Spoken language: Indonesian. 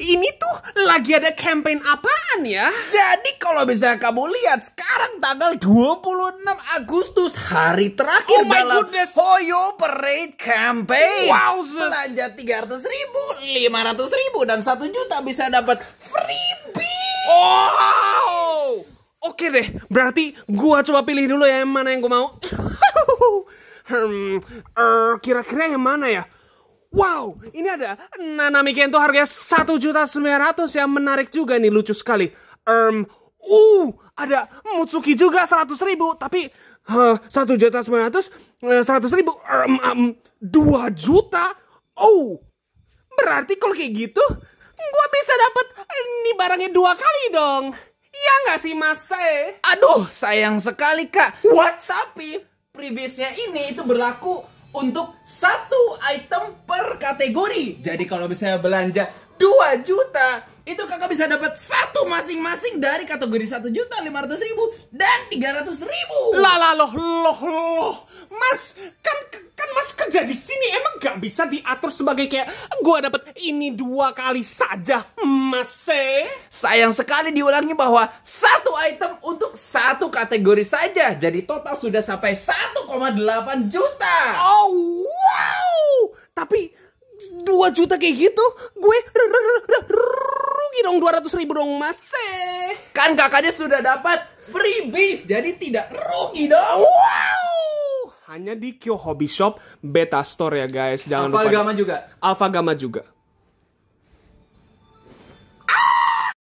ini tuh lagi ada campaign apaan ya? Jadi kalau bisa kamu lihat sekarang tanggal 26 Agustus hari terakhir oh dalam goodness. Hoyo Parade Campaign. Wow, sus. Belanja 300 ribu, 500 ribu, dan 1 juta bisa dapat freebie. Oh, Oke deh, berarti gua coba pilih dulu ya yang mana yang gua mau. hmm, kira er, kira-kira yang mana ya? Wow, ini ada Nanami Kento harganya satu juta sembilan ratus yang menarik juga nih, lucu sekali. Um, uh, ada Mutsuki juga seratus ribu, tapi satu juta sembilan ratus, eh, seratus ribu, um, um, dua juta. Oh, berarti kalau kayak gitu, gue bisa dapat eh, ini barangnya dua kali dong. Iya nggak sih mas saya? Eh. Aduh, sayang sekali kak. What's up? previousnya ini itu berlaku untuk satu item per kategori. Jadi kalau misalnya belanja 2 juta, itu kakak bisa dapat satu masing-masing dari kategori satu juta 500 ribu dan 300 ratus ribu. Lala loh loh loh, mas kan kan mas kerja di sini emang gak bisa diatur sebagai kayak gua dapat ini dua kali saja, mas eh? Sayang sekali diulangi bahwa satu item untuk satu kategori saja, jadi total sudah sampai satu juta. Oh, wow. Tapi 2 juta kayak gitu, gue rugi dong 200 ribu dong mas. Kan kakaknya sudah dapat freebies, jadi tidak rugi dong. Wow. Hanya di Kyo Hobby Shop Beta Store ya guys. Jangan Alpha lupa. Alpha Gama juga. Alpha Gama juga.